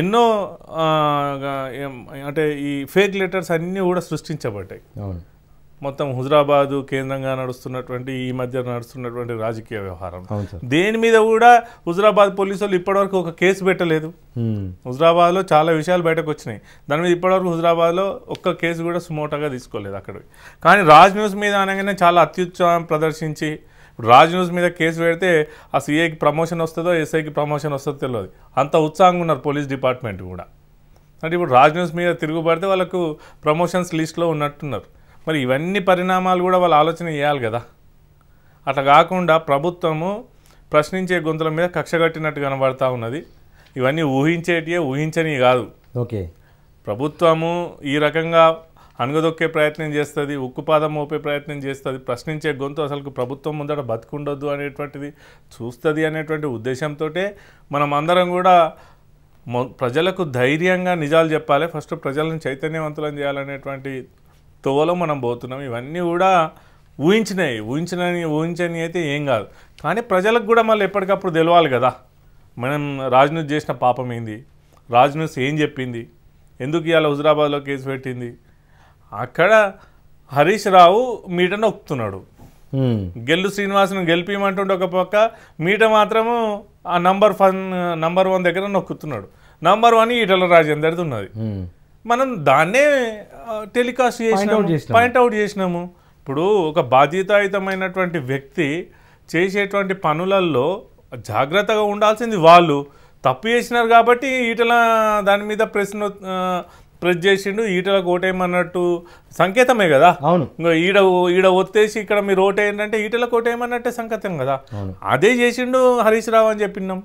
ఎన్నో అంటే ఈ ఫేక్ లెటర్స్ అన్నీ కూడా సృష్టించబడ్డాయి మొత్తం హుజరాబాదు కేంద్రంగా నడుస్తున్నటువంటి ఈ మధ్య నడుస్తున్నటువంటి రాజకీయ వ్యవహారం దేని మీద కూడా హుజరాబాద్ పోలీసు వాళ్ళు ఇప్పటివరకు ఒక కేసు పెట్టలేదు హుజరాబాద్లో చాలా విషయాలు బయటకు వచ్చినాయి దాని మీద ఇప్పటివరకు హుజరాబాద్లో ఒక్క కేసు కూడా సుమోటాగా తీసుకోలేదు అక్కడ కానీ రాజ్ న్యూస్ మీద అనగానే చాలా అత్యుత్సాహం ప్రదర్శించి రాజ్ న్యూస్ మీద కేసు పెడితే ఆ సీఏకి ప్రమోషన్ వస్తుందో ఎస్ఐకి ప్రమోషన్ వస్తుందో తెలియదు అంత ఉత్సాహంగా ఉన్నారు పోలీస్ డిపార్ట్మెంట్ కూడా అంటే ఇప్పుడు రాజ్ న్యూస్ మీద తిరుగుబడితే వాళ్ళకు ప్రమోషన్స్ లిస్ట్లో ఉన్నట్టున్నారు మరి ఇవన్నీ పరిణామాలు కూడా వాళ్ళు ఆలోచన చేయాలి కదా అట్లా కాకుండా ప్రభుత్వము ప్రశ్నించే గొంతుల మీద కక్ష కట్టినట్టు కనబడతా ఉన్నది ఇవన్నీ ఊహించేటియే ఊహించని కాదు ఓకే ప్రభుత్వము ఈ రకంగా అణగదొక్కే ప్రయత్నం చేస్తుంది ఉక్కుపాదం మోపే ప్రయత్నం చేస్తుంది ప్రశ్నించే గొంతు అసలు ప్రభుత్వం ముందట బతుకుండొద్దు అనేటువంటిది చూస్తుంది అనేటువంటి ఉద్దేశంతో మనం అందరం కూడా ప్రజలకు ధైర్యంగా నిజాలు చెప్పాలి ఫస్ట్ ప్రజలను చైతన్యవంతులం చేయాలనేటువంటి తోవలో మనం పోతున్నాం ఇవన్నీ కూడా ఊహించినాయి ఊహించినని ఊహించని అయితే ఏం కాదు కానీ ప్రజలకు కూడా మళ్ళీ ఎప్పటికప్పుడు తెలవాలి కదా మనం రాజ్న్యూస్ చేసిన పాపం ఏంది రాజ్న్యూస్ ఏం చెప్పింది ఎందుకు ఇవాళ హుజరాబాద్లో కేసు పెట్టింది అక్కడ హరీష్ రావు మీట నొక్కుతున్నాడు గెల్లు శ్రీనివాసును గెలిపిమంటుండే ఒక పక్క మీట మాత్రము ఆ నంబర్ ఫన్ నంబర్ వన్ దగ్గర నొక్కుతున్నాడు నంబర్ వన్ ఈటల రాజేందర్ ఉన్నది మనం దాన్నే టెలికాస్ట్ చేసినాము పాయింట్అవుట్ చేసినాము ఇప్పుడు ఒక బాధ్యతాయుతమైనటువంటి వ్యక్తి చేసేటువంటి పనులలో జాగ్రత్తగా ఉండాల్సింది వాళ్ళు తప్పు చేసినారు కాబట్టి ఈటల దాని మీద ప్రశ్న ప్రెస్ చేసిండు ఈటలకు ఓటేయమన్నట్టు సంకేతమే కదా అవును ఇంకా ఈడ ఈడ ఒత్తేసి ఇక్కడ మీరు ఓటేయండి అంటే ఈటలకు ఓటేయమన్నట్టే సంకేతం కదా అదే చేసిండు హరీష్ రావు అని చెప్పినాం